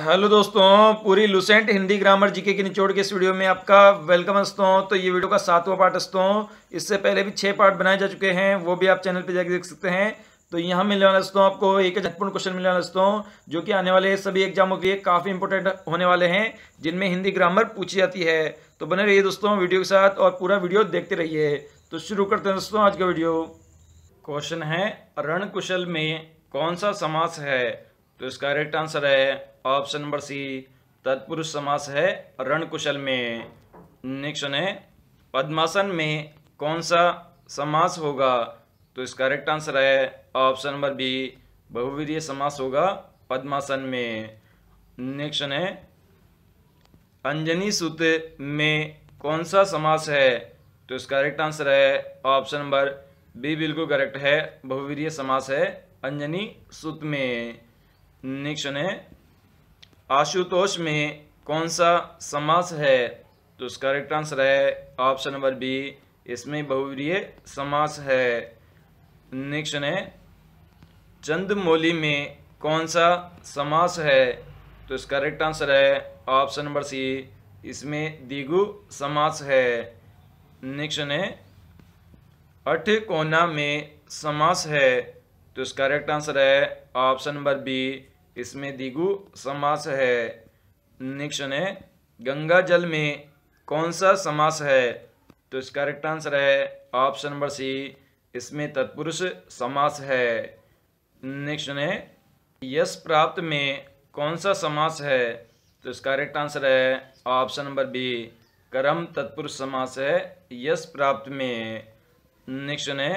hello दोस्तों पूरी Lucent Hindi grammar GK की निचोड़ के इस वीडियो में आपका वेलकम दोस्तों तो ये वीडियो का सातवां पार्ट दोस्तों इससे पहले भी छह पार्ट बनाए जा चुके हैं वो भी आप चैनल पे जाके देख सकते हैं तो यहाँ मिलने वाला दोस्तों आपको एक झटपूर्ण क्वेश्चन मिलने वाला दोस्तों जो कि आने वाले सभी एग्जामों के लिए काफ़ी इंपोर्टेंट होने वाले हैं जिनमें हिंदी ग्रामर पूछी जाती है तो बने रहिए दोस्तों वीडियो के साथ और पूरा वीडियो देखते रहिए तो शुरू करते हैं दोस्तों आज का वीडियो क्वेश्चन है रण कुशल में कौन सा समास है तो इसका करेक्ट आंसर है ऑप्शन नंबर सी तत्पुरुष समास है रणकुशल में नेक्स्ट है पद्मासन में कौन सा समास होगा तो इसका करेक्ट आंसर है ऑप्शन नंबर बी बहुविधीय समास होगा पद्मासन में नेक्स्ट है अंजनी सूत्र में कौन सा समास है तो इसका करेक्ट आंसर है ऑप्शन नंबर बी बिल्कुल करेक्ट है बहुवीरीय समास है अंजनी सूत में नेक्स्ट है आशुतोष में कौन सा समास है तो उसका करेक्ट आंसर है ऑप्शन नंबर बी इसमें बहुवीय समास है नेक्स्ट है चंदमोली में कौन सा समास है तो इसका करेक्ट आंसर है ऑप्शन नंबर सी इसमें दिगु समास है नेक्स्ट है अठ कोना में समास है तो इसका करेक्ट आंसर है ऑप्शन नंबर बी इसमें दिगु समास है नेक्स्ट है गंगा जल में कौन सा समास है तो इसका करेक्ट आंसर है ऑप्शन नंबर सी इसमें तत्पुरुष समास है नेक्स्ट है यश प्राप्त में कौन सा समास है तो इसका करेक्ट आंसर है ऑप्शन नंबर बी कर्म तत्पुरुष समास है यश प्राप्त में नेक्स्ट है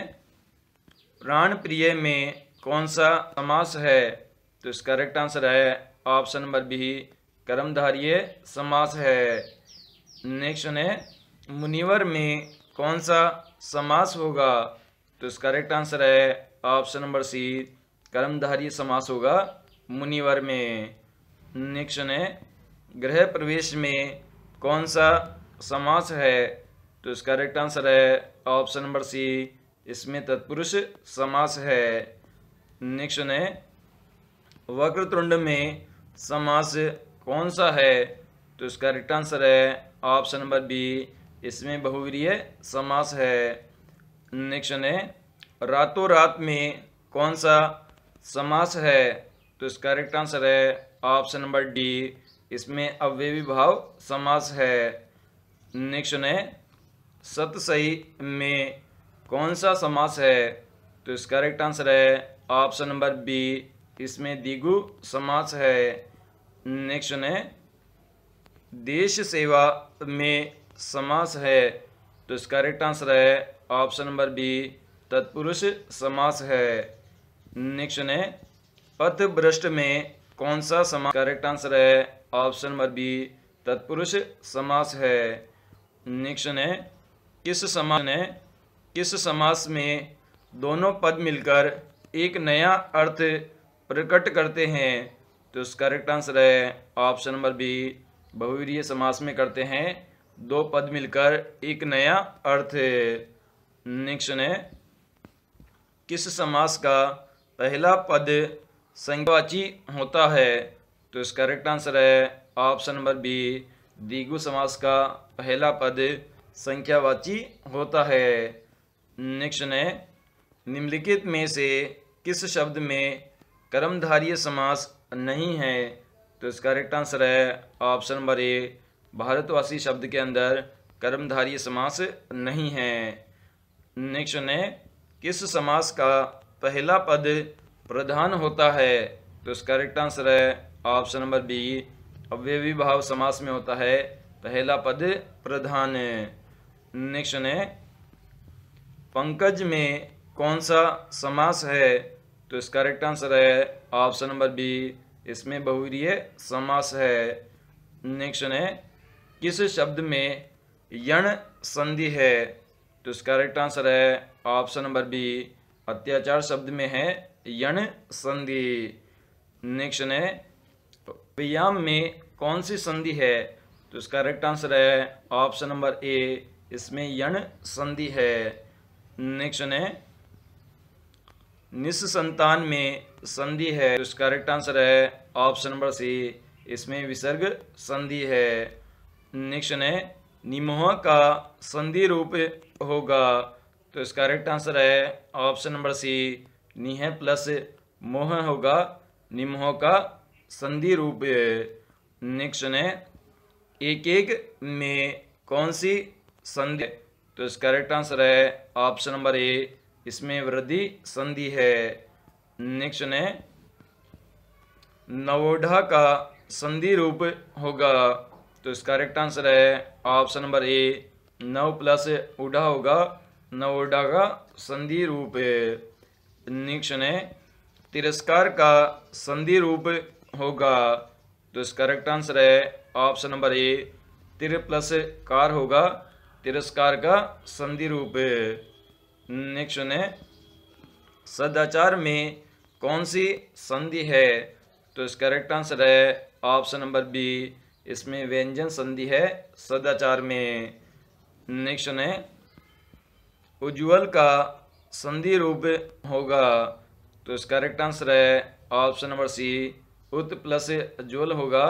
प्राण प्रिय में कौन सा समास है तो इसका करेक्ट आंसर है ऑप्शन नंबर बी कर्मधारिय समास है नेक्स्ट है मुनिवर में कौन सा समास होगा तो इसका करेक्ट आंसर है ऑप्शन नंबर सी कर्मधारी समास होगा मुनिवर में नेक्स्ट है गृह प्रवेश में कौन सा समास है तो इसका करेक्ट आंसर है ऑप्शन नंबर सी इसमें तत्पुरुष समास है नेक्स्ट है वक्रतुंड में समास कौन सा है तो इसका रिट आंसर है ऑप्शन नंबर बी इसमें बहुवीय समास है नेक्स्ट है रातों रात में कौन सा समास है तो इसका रिट आंसर है ऑप्शन नंबर डी इसमें अव्यवी भाव समास है नेक्स्ट है सतसई में कौन सा समास है तो इसका करेक्ट आंसर है ऑप्शन नंबर बी इसमें दिगु समास है नेक्स्ट है देश सेवा में समास है तो इसका करेक्ट आंसर है ऑप्शन नंबर बी तत्पुरुष समास है नेक्स्ट है भ्रष्ट में कौन सा समास करेक्ट आंसर है ऑप्शन नंबर बी तत्पुरुष समास है नेक्स्ट है किस समास ने किस समास में दोनों पद मिलकर एक नया अर्थ प्रकट करते हैं तो इसका करेक्ट आंसर है ऑप्शन नंबर बी बहुवीय समास में करते हैं दो पद मिलकर एक नया अर्थ नेक्स्ट है किस समास का पहला पद संज्ञावाची होता है तो इसका करेक्ट आंसर है ऑप्शन नंबर बी दीगु समास का पहला पद संख्यावाची होता है नेक्स्ट है निम्नलिखित में से किस शब्द में कर्मधारीय समास नहीं है तो इसका करेक्ट आंसर है ऑप्शन नंबर ए भारतवासी शब्द के अंदर कर्मधारीय समास नहीं है नेक्स्ट है किस समास का पहला पद प्रधान होता है तो इसका करेक्ट आंसर है ऑप्शन नंबर बी अव्यवी भाव समास में होता है पहला पद प्रधान नेक्स्ट है पंकज में कौन सा समास है तो इसका करेक्ट आंसर है ऑप्शन नंबर बी इसमें बहुवीय समास है नेक्स्ट है किस शब्द में यण संधि है तो इसका करेक्ट आंसर है ऑप्शन नंबर बी अत्याचार शब्द में है यण संधि नेक्स्ट है व्यायाम में कौन सी संधि है तो इसका करेक्ट आंसर है ऑप्शन नंबर ए इसमें यण संधि है नेक्स्ट है संतान में संधि है तो इसका करेक्ट आंसर है ऑप्शन नंबर सी इसमें विसर्ग संधि है नेक्स्ट है निमोह का संधि रूप होगा तो इसका करेक्ट आंसर है ऑप्शन नंबर सी निह प्लस मोह होगा निमोह का संधि रूप नेक्स्ट है एक एक में कौन सी संधि तो इसका करेक्ट आंसर है ऑप्शन नंबर ए इसमें वृद्धि संधि है नेक्स्ट ने नवोढ़ा का संधि रूप होगा तो इसका करेक्ट आंसर है ऑप्शन नंबर ए नव प्लस उडा होगा नवोढ़ा का संधि रूप नेक्स्ट ने तिरस्कार का संधि रूप होगा तो इसका करेक्ट आंसर है ऑप्शन नंबर ए तिर प्लस कार होगा तिरस्कार का संधि रूप नेक्स्ट है सदाचार में कौन सी संधि है तो इसका करेक्ट आंसर है ऑप्शन नंबर बी इसमें व्यंजन संधि है सदाचार में नेक्स्ट है उज्ज्वल का संधि रूप होगा तो इसका करेक्ट आंसर है ऑप्शन नंबर सी उत प्लस उज्ज्वल होगा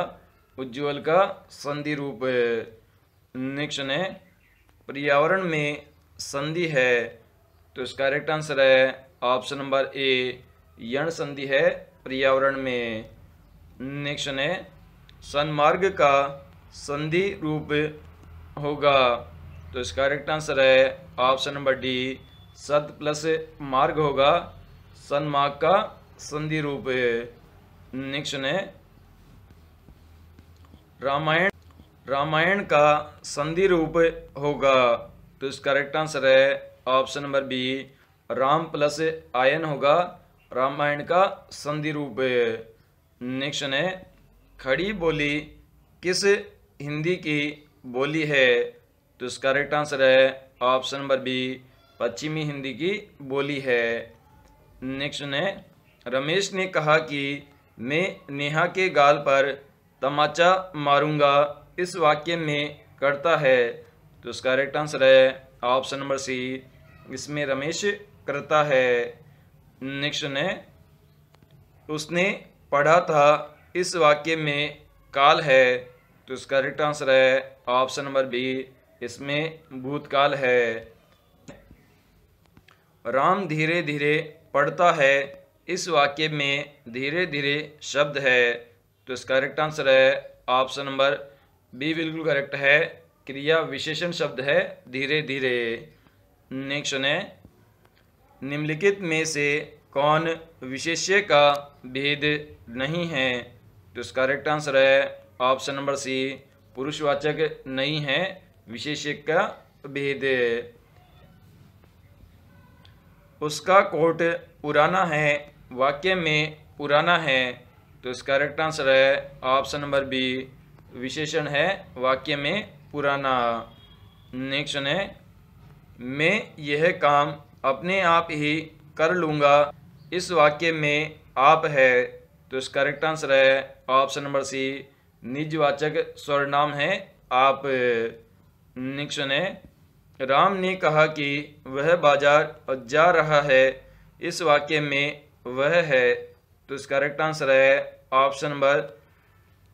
उज्ज्वल का संधि रूप नेक्स्ट है पर्यावरण में संधि है तो इसका करेक्ट आंसर है ऑप्शन नंबर ए यण संधि है पर्यावरण में नेक्स्ट है सनमार्ग का संधि रूप होगा तो इसका करेक्ट आंसर है ऑप्शन नंबर डी सत प्लस मार्ग होगा सनमार्ग का संधि रूप नेक्स्ट है रामायण रामायण का संधि रूप होगा तो इसका करेक्ट आंसर है option number B Ram plus आयन होगा रामायण का संधि रूप नेक्स्ट है खड़ी बोली किस हिंदी की बोली है तो इसका राइट आंसर है ऑप्शन नंबर बी पश्चिमी हिंदी की बोली है नेक्स्ट है रमेश ने कहा कि मैं नेहा के गाल पर तमाचा मारूंगा इस वाक्य में करता है तो इसका राइट आंसर है ऑप्शन नंबर सी इसमें रमेश करता है नेक्स्ट ने उसने पढ़ा था इस वाक्य में काल है तो इसका करेक्ट आंसर है ऑप्शन नंबर बी इसमें भूतकाल है राम धीरे धीरे पढ़ता है इस वाक्य में धीरे धीरे शब्द है तो इसका करेक्ट आंसर है ऑप्शन नंबर बी बिल्कुल करेक्ट है क्रिया विशेषण शब्द है धीरे धीरे नेक्स्ट है निम्नलिखित में से कौन विशेष्य का भेद नहीं है तो इसका करेक्ट आंसर है ऑप्शन नंबर सी पुरुषवाचक नहीं है विशेष्य का भेद उसका कोट पुराना है वाक्य में पुराना है तो इसका करेक्ट आंसर है ऑप्शन नंबर बी विशेषण है वाक्य में पुराना नेक्स्ट है मैं यह काम अपने आप ही कर लूँगा इस वाक्य में आप है तो इसका करेक्ट आंसर है ऑप्शन नंबर सी निजवाचक स्वर नाम है आप निक्शन है राम ने कहा कि वह बाजार जा रहा है इस वाक्य में वह है तो इसका करेक्ट आंसर है ऑप्शन नंबर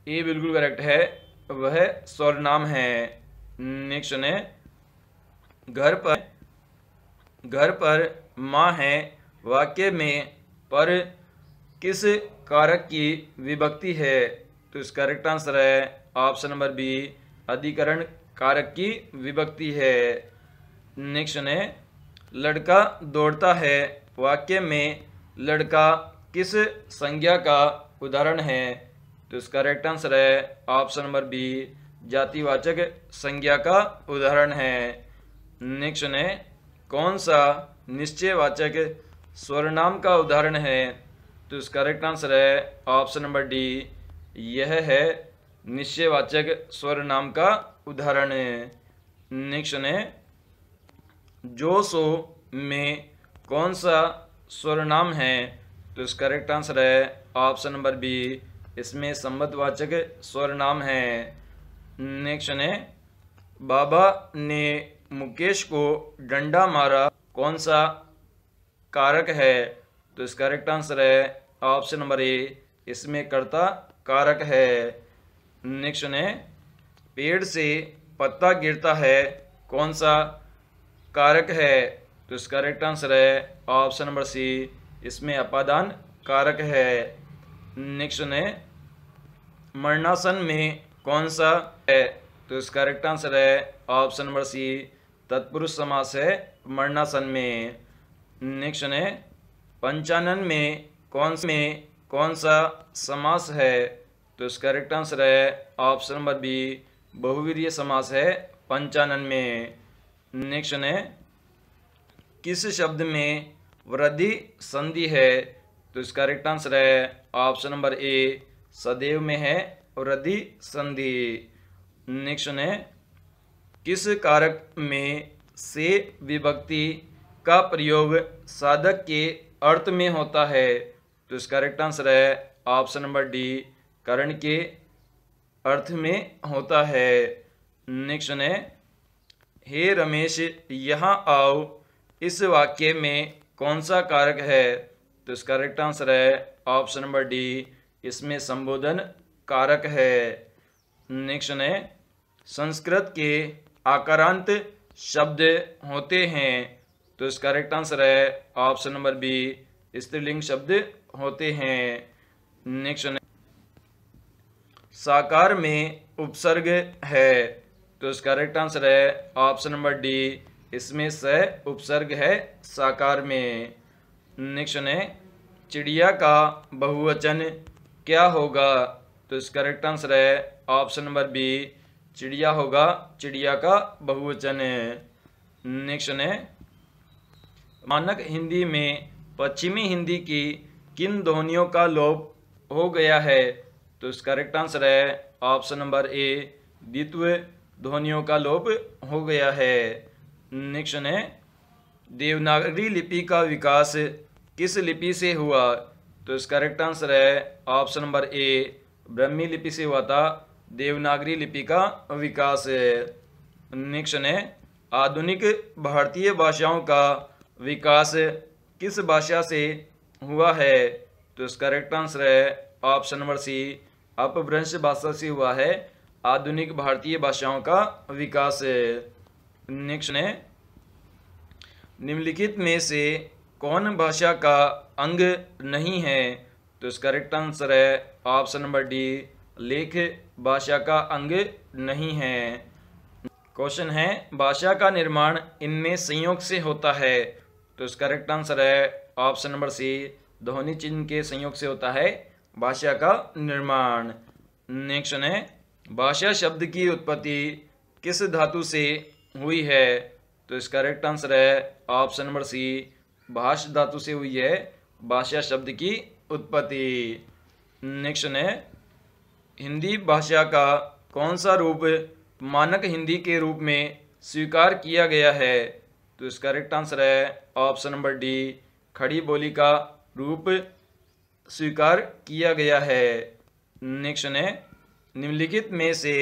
ए बिल्कुल करेक्ट है वह स्वर नाम है नेक्स्ट है घर पर घर पर माँ है वाक्य में पर किस कारक की विभक्ति है तो इसका करेक्ट आंसर है ऑप्शन नंबर बी अधिकरण कारक की विभक्ति है नेक्स्ट ने लड़का दौड़ता है वाक्य में लड़का किस संज्ञा का उदाहरण है तो इसका करेक्ट आंसर है ऑप्शन नंबर बी जातिवाचक संज्ञा का उदाहरण है नेक्स्ट है कौन सा निश्चयवाचक नाम का उदाहरण है तो इसका करेक्ट आंसर है ऑप्शन नंबर डी यह है निश्चयवाचक नाम का उदाहरण नेक्स्ट है जो सो में कौन सा नाम है तो इसका करेक्ट आंसर है ऑप्शन नंबर बी इसमें संबद्धवाचक नाम है नेक्स्ट है बाबा ने मुकेश को डंडा मारा कौन सा कारक है तो इसका करेक्ट आंसर है ऑप्शन नंबर ए इसमें कर्ता कारक है नेक्स्ट ने पेड़ से पत्ता गिरता है कौन सा कारक है तो इसका करेक्ट आंसर है ऑप्शन नंबर सी इसमें अपादान कारक है नेक्स्ट ने मरणासन में कौन सा है तो इसका करेक्ट आंसर है ऑप्शन नंबर सी तत्पुरुष समास है मरणासन में नेक्स्ट है पंचानन में कौन में कौन सा समास है तो इसका करेक्ट आंसर है ऑप्शन नंबर बी बहुवीर्य समास है पंचानन में नेक्स्ट है किस शब्द में वृद्धि संधि है तो इसका करेक्ट आंसर है ऑप्शन नंबर ए सदैव में है वृद्धि संधि नेक्स्ट है किस कारक में से विभक्ति का प्रयोग साधक के अर्थ में होता है तो इसका करेक्ट आंसर है ऑप्शन नंबर डी करण के अर्थ में होता है नेक्स्ट है हे रमेश यहाँ आओ इस वाक्य में कौन सा कारक है तो इसका करेक्ट आंसर है ऑप्शन नंबर डी इसमें संबोधन कारक है नेक्स्ट है संस्कृत के आकारांत शब्द होते हैं तो इसका करेक्ट आंसर है ऑप्शन नंबर बी स्त्रीलिंग शब्द होते हैं नेक्स्ट साकार में उपसर्ग है तो इसका करेक्ट आंसर है ऑप्शन नंबर डी इसमें स उपसर्ग है साकार में नेक्स्ट है चिड़िया का बहुवचन क्या होगा तो इसका करेक्ट आंसर है ऑप्शन नंबर बी चिड़िया होगा चिड़िया का बहुवचन है नेक्स्ट है मानक हिंदी में पश्चिमी हिंदी की किन ध्वनियों का लोप हो गया है तो इसका करेक्ट आंसर है ऑप्शन नंबर ए द्वित्व ध्वनियों का लोप हो गया है नेक्स्ट है देवनागरी लिपि का विकास किस लिपि से हुआ तो इसका करेक्ट आंसर है ऑप्शन नंबर ए ब्रह्मी लिपि से हुआ था देवनागरी लिपि का विकास है नेक्स्ट है आधुनिक भारतीय भाषाओं का विकास किस भाषा से हुआ है तो इसका करेक्ट आंसर है ऑप्शन नंबर सी अपभ्रंश भाषा से हुआ है आधुनिक भारतीय भाषाओं का विकास नेक्स्ट ने निम्नलिखित में से कौन भाषा का अंग नहीं है तो इसका करेक्ट आंसर है ऑप्शन नंबर डी लेख भाषा का अंग नहीं है क्वेश्चन है भाषा का निर्माण इनमें संयोग से होता है तो इसका करेक्ट आंसर है ऑप्शन नंबर सी ध्वनि चिन्ह के संयोग से होता है भाषा का निर्माण नेक्स्ट है भाषा शब्द की उत्पत्ति किस धातु से हुई है तो इसका करेक्ट आंसर है ऑप्शन नंबर सी भाष धातु से हुई है भाषा शब्द की उत्पत्ति नेक्स्ट है हिंदी भाषा का कौन सा रूप मानक हिंदी के रूप में स्वीकार किया गया है तो इसका करेक्ट आंसर है ऑप्शन नंबर डी खड़ी बोली का रूप स्वीकार किया गया है नेक्स्ट है निम्नलिखित में से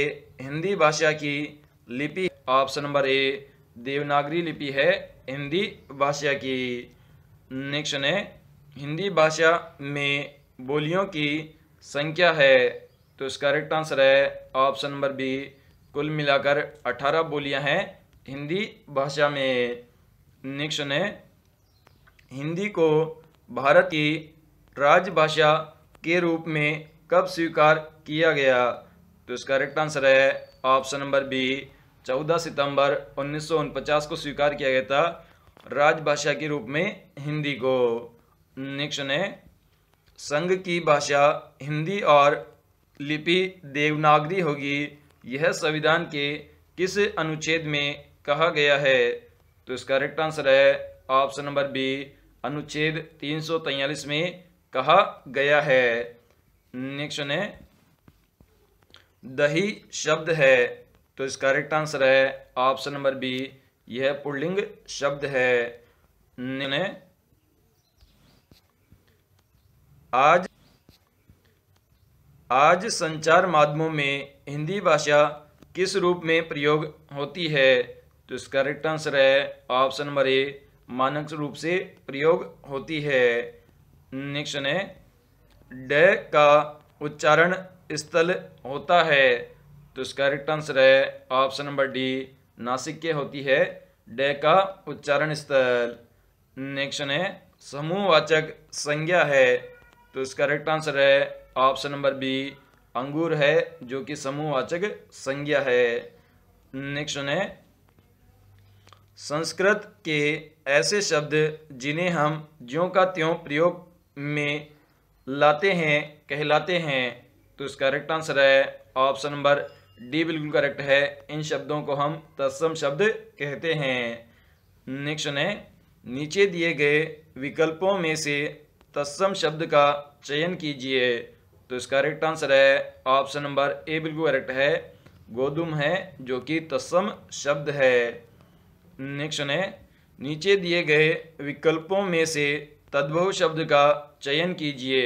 हिंदी भाषा की लिपि ऑप्शन नंबर ए देवनागरी लिपि है हिंदी भाषा की नेक्स्ट है हिंदी भाषा में बोलियों की संख्या है तो इसका करेक्ट आंसर है ऑप्शन नंबर बी कुल मिलाकर अठारह बोलियां हैं हिंदी भाषा में नेक्स्ट है हिंदी को भारत की राजभाषा के रूप में कब स्वीकार किया गया तो इसका करेक्ट आंसर है ऑप्शन नंबर बी 14 सितंबर उन्नीस को स्वीकार किया गया था राजभाषा के रूप में हिंदी को नेक्स्ट है संघ की भाषा हिंदी और लिपि देवनागरी होगी यह संविधान के किस अनुच्छेद में कहा गया है तो इसका करेक्ट आंसर है ऑप्शन नंबर बी अनुच्छेद तीन सौ तैयलीस में कहा गया है नेक्स्ट है दही शब्द है तो इसका करेक्ट आंसर है ऑप्शन नंबर बी यह पुल्लिंग शब्द है आज आज संचार माध्यमों में हिंदी भाषा किस रूप में प्रयोग होती है तो इसका करेक्ट आंसर है ऑप्शन नंबर ए मानक रूप से प्रयोग होती है नेक्स्ट है ड का उच्चारण स्थल होता है तो इसका करेक्ट आंसर है ऑप्शन नंबर डी नासिक के होती है ड का उच्चारण स्थल नेक्स्ट है समूहवाचक संज्ञा है तो इसका करेक्ट आंसर है ऑप्शन नंबर बी अंगूर है जो कि समूहवाचक संज्ञा है नेक्स्ट है संस्कृत के ऐसे शब्द जिन्हें हम ज्यों का त्यों प्रयोग में लाते हैं कहलाते हैं तो इसका करेक्ट आंसर है ऑप्शन नंबर डी बिल्कुल करेक्ट है इन शब्दों को हम तत्सम शब्द कहते हैं नेक्स्ट है नीचे दिए गए विकल्पों में से तत्सम शब्द का चयन कीजिए तो इसका करेक्ट आंसर है ऑप्शन नंबर ए बिल्कुल करेक्ट है गोदुम है जो कि तस्म शब्द है नेक्स्ट है नीचे दिए गए विकल्पों में से तद्भव शब्द का चयन कीजिए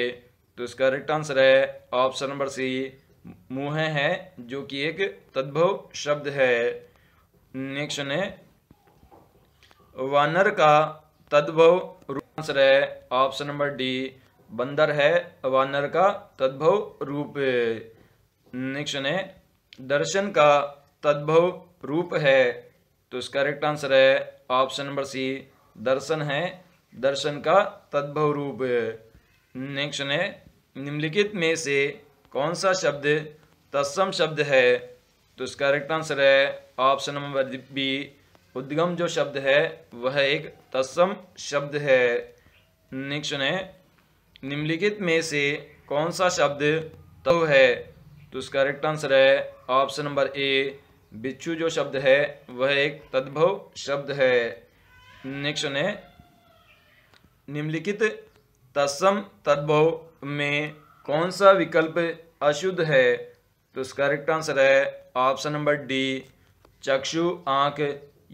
तो इसका करेक्ट आंसर है ऑप्शन नंबर सी मुँह है जो कि एक तद्भव शब्द है नेक्स्ट है वानर का तद्भव आंसर है ऑप्शन नंबर डी बंदर है वानर का तद्भव रूप नेक्स्ट है दर्शन का तद्भव रूप है तो इसका करेक्ट आंसर है ऑप्शन नंबर सी दर्शन है दर्शन का तद्भव रूप नेक्स्ट है निम्नलिखित में से कौन सा शब्द तत्सम शब्द है तो इसका करेक्ट आंसर है ऑप्शन नंबर बी उद्गम जो शब्द है वह एक तत्सम शब्द है नेक्स्ट है निम्नलिखित में से कौन सा शब्द तव तो है तो इसका करेक्ट आंसर है ऑप्शन नंबर ए बिच्छू जो शब्द है वह एक तद्भव शब्द है नेक्स्ट है निम्नलिखित तत्सम तद्भव में कौन सा विकल्प अशुद्ध है तो इसका करेक्ट आंसर है ऑप्शन नंबर डी चक्षु आँख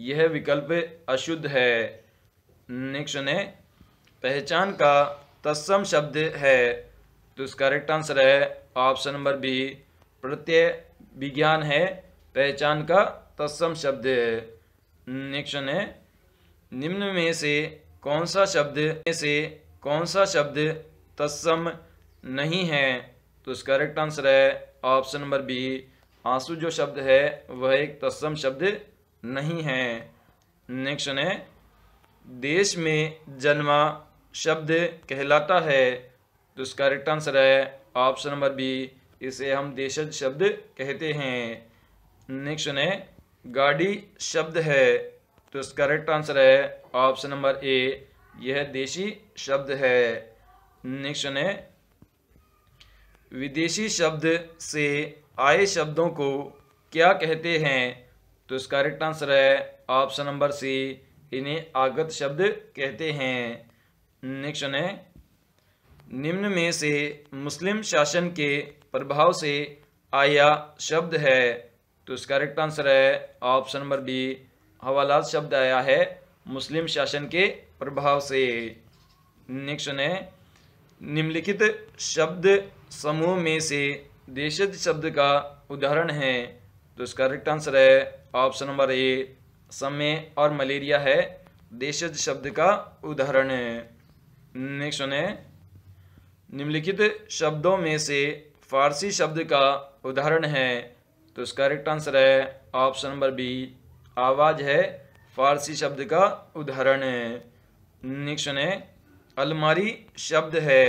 यह विकल्प अशुद्ध है नेक्स्ट है पहचान का तत्सम शब्द है तो इसका करेक्ट आंसर है ऑप्शन नंबर बी प्रत्यय विज्ञान है पहचान का तत्सम शब्द है नेक्शन है निम्न में से कौन सा शब्द में से कौन सा शब्द तत्सम नहीं है तो इसका करेक्ट आंसर है ऑप्शन नंबर बी आंसू जो शब्द है वह एक तत्सम शब्द नहीं है नेक्स्ट है देश में जन्मा शब्द कहलाता है तो इसका करेक्ट आंसर है ऑप्शन नंबर बी इसे हम देशज शब्द कहते हैं नेक्स्ट है गाड़ी शब्द है तो इसका करेक्ट आंसर है ऑप्शन नंबर ए यह देशी शब्द है नेक्स्ट है विदेशी शब्द से आए शब्दों को क्या कहते हैं तो इसका करेक्ट आंसर है ऑप्शन नंबर सी इन्हें आगत शब्द कहते हैं नेक्स्ट है निम्न में से मुस्लिम शासन के प्रभाव से आया शब्द है तो इसका करेक्ट आंसर है ऑप्शन नंबर बी हवालात शब्द आया है मुस्लिम शासन के प्रभाव से नेक्स्ट है निम्नलिखित शब्द समूह में से देशज शब्द का उदाहरण है तो इसका करेक्ट आंसर है ऑप्शन नंबर ए समय और मलेरिया है देशज शब्द का उदाहरण है नेक्स्ट है निम्नलिखित शब्दों में से फारसी शब्द का उदाहरण है तो इसका करेक्ट आंसर है ऑप्शन नंबर बी आवाज़ है फारसी शब्द का उदाहरण है नेक्स्ट है अलमारी शब्द है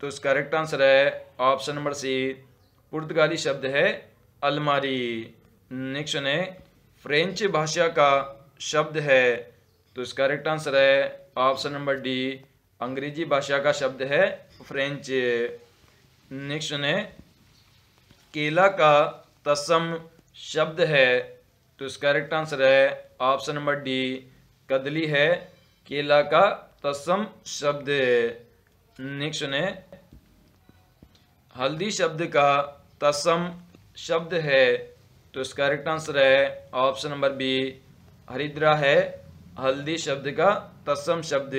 तो इसका करेक्ट आंसर है ऑप्शन नंबर सी पुर्तगाली शब्द है अलमारी नेक्स्ट है फ्रेंच भाषा का शब्द है तो इसका करेक्ट आंसर है ऑप्शन नंबर डी अंग्रेजी भाषा का शब्द है फ्रेंच नेक्स्ट ने केला का तस्म शब्द है तो इसका करेक्ट आंसर है ऑप्शन नंबर डी कदली है केला का तस्म शब्द नेक्स्ट ने हल्दी शब्द का तस्म शब्द है तो इसका करेक्ट आंसर है ऑप्शन नंबर बी हरिद्रा है हल्दी शब्द का तस्म शब्द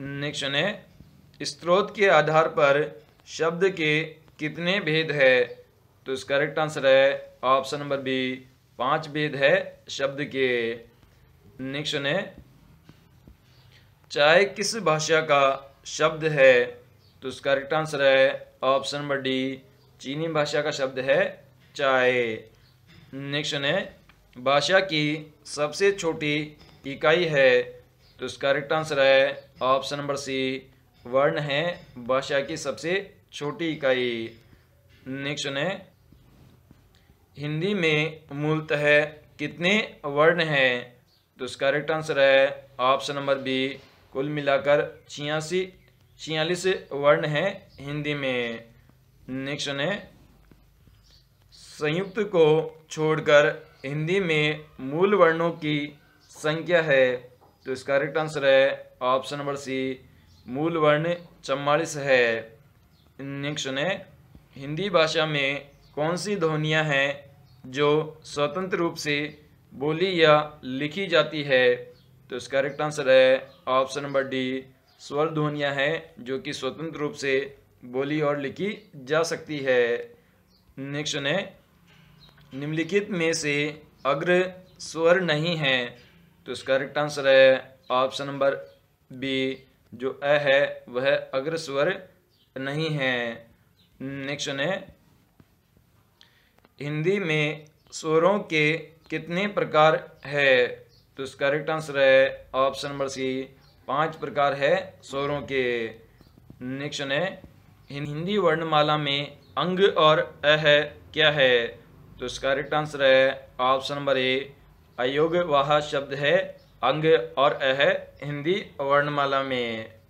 निक्षण है स्त्रोत के आधार पर शब्द के कितने भेद है तो इसका करेक्ट आंसर है ऑप्शन नंबर बी पांच भेद है शब्द के नेक्स्ट है चाय किस भाषा का शब्द है तो इसका करेक्ट आंसर है ऑप्शन नंबर डी चीनी भाषा का शब्द है चाय नेक्स्ट है भाषा की सबसे छोटी इकाई है तो इसका करेक्ट आंसर है ऑप्शन नंबर सी वर्ण है भाषा की सबसे छोटी इकाई नेक्स्ट है हिंदी में मूलतः कितने वर्ण हैं तो इसका करेक्ट आंसर है ऑप्शन नंबर बी कुल मिलाकर छियासी छियालीस वर्ण हैं हिंदी में नेक्स्ट है संयुक्त को छोड़कर हिंदी में मूल वर्णों की संख्या है तो इसका करेक्ट आंसर है ऑप्शन नंबर सी मूल वर्ण चम्मालीस है नेक्स्ट है हिंदी भाषा में कौन सी ध्वनियाँ हैं जो स्वतंत्र रूप से बोली या लिखी जाती है तो इसका करेक्ट आंसर है ऑप्शन नंबर डी स्वर ध्वनियाँ हैं जो कि स्वतंत्र रूप से बोली और लिखी जा सकती है नेक्स्ट है निम्नलिखित में से अग्र स्वर नहीं है तो इसका करेक्ट आंसर है ऑप्शन नंबर बी जो अ है वह अग्रस्वर नहीं है नेक्स्ट है हिंदी में स्वरों के कितने प्रकार है तो इसका करेक्ट आंसर है ऑप्शन नंबर सी पांच प्रकार है स्वरों के नेक्स्ट है हिंदी वर्णमाला में अंग और अ है क्या है तो इसका करेक्ट आंसर है ऑप्शन नंबर ए अयोग वह शब्द है अंग और अह हिंदी वर्णमाला में